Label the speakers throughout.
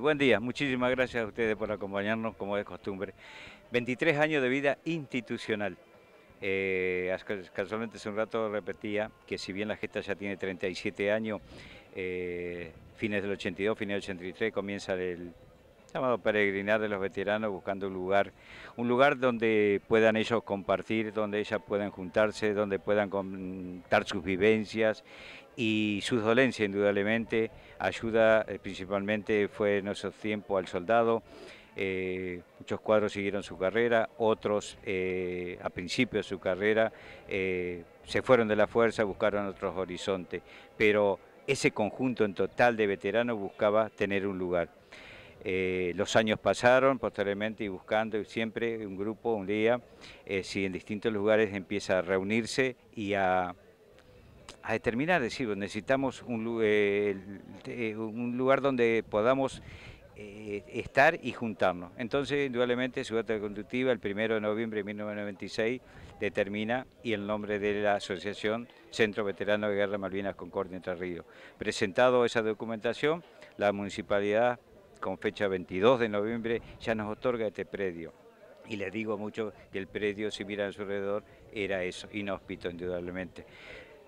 Speaker 1: Buen día, muchísimas gracias a ustedes por acompañarnos como es costumbre. 23 años de vida institucional. Eh, casualmente hace un rato repetía que si bien la gesta ya tiene 37 años, eh, fines del 82, fines del 83 comienza el llamado peregrinar de los veteranos buscando un lugar, un lugar donde puedan ellos compartir, donde ellas puedan juntarse, donde puedan contar sus vivencias y sus dolencias indudablemente, ayuda eh, principalmente fue en esos tiempos al soldado, eh, muchos cuadros siguieron su carrera, otros eh, a principio de su carrera se fueron de la fuerza, buscaron otros horizontes, pero ese conjunto en total de veteranos buscaba tener un lugar. los años pasaron posteriormente y buscando siempre un grupo, un día, si en distintos lugares empieza a reunirse y a a determinar, decirlo, necesitamos eh, un, lugar donde podamos eh, estar y juntarnos. Entonces, indudablemente, su de conductiva, el 1 de noviembre de 1996, determina y el nombre de la Asociación Centro Veterano de Guerra Malvinas Concordia Entre Ríos. Presentado esa documentación, la municipalidad, con fecha 22 de noviembre, ya nos otorga este predio. Y le digo mucho que el predio, si miran a su alrededor, era eso, inhóspito, indudablemente.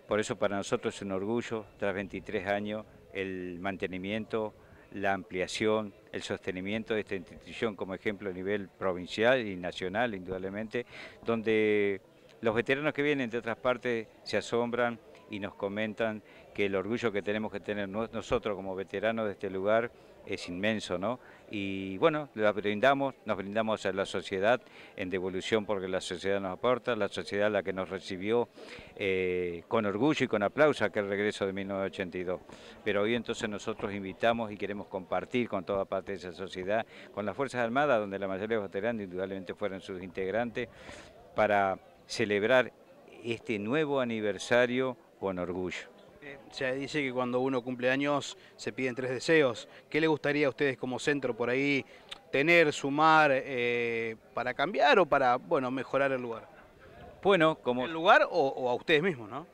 Speaker 1: Por eso para nosotros es un orgullo, tras 23 años, el mantenimiento, la ampliación, el sostenimiento de esta institución como ejemplo a nivel provincial y nacional, indudablemente, donde los veteranos que vienen de otras partes se asombran, y nos comentan que el orgullo que tenemos que tener nosotros como veteranos de este lugar es inmenso, ¿no? Y bueno, brindamos, nos brindamos a la sociedad en devolución porque la sociedad nos aporta, la sociedad la que nos recibió eh, con orgullo y con aplauso aquel regreso de 1982. Pero hoy entonces nosotros invitamos y queremos compartir con toda parte de esa sociedad, con las Fuerzas Armadas, donde la mayoría de los veteranos indudablemente fueron sus integrantes, para celebrar este nuevo aniversario con orgullo.
Speaker 2: Se dice que cuando uno cumple años se piden tres deseos. ¿Qué le gustaría a ustedes como centro por ahí tener, sumar, eh, para cambiar o para bueno mejorar el lugar? Bueno, como... ¿El lugar o, a ustedes mismos, no?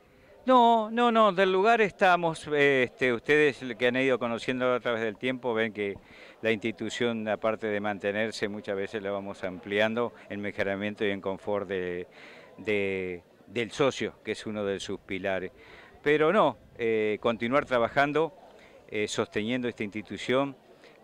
Speaker 1: No, no, no, del lugar estamos, eh, este, ustedes que han ido conociendo a través del tiempo ven que la institución, aparte de mantenerse, muchas veces la vamos ampliando en mejoramiento y en confort de del socio, que es uno de sus pilares. Pero no, eh, continuar trabajando, eh, sosteniendo esta institución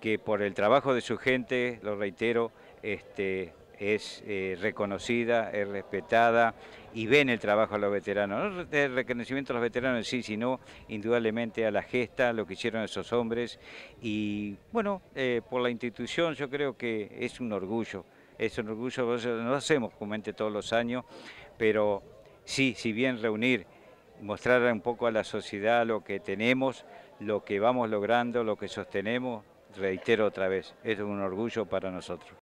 Speaker 1: que por el trabajo de su gente, lo reitero, este, es eh, reconocida, es respetada y ven el trabajo a los veteranos. No el reconocimiento a los veteranos sí, sino indudablemente a la gesta, lo que hicieron esos hombres. Y bueno, por la institución yo creo que es un orgullo, es un orgullo, lo hacemos comúnmente todos los años, pero sí, si bien reunir, mostrar un poco a la sociedad lo que tenemos, lo que vamos logrando, lo que sostenemos, reitero otra vez, es un orgullo para nosotros.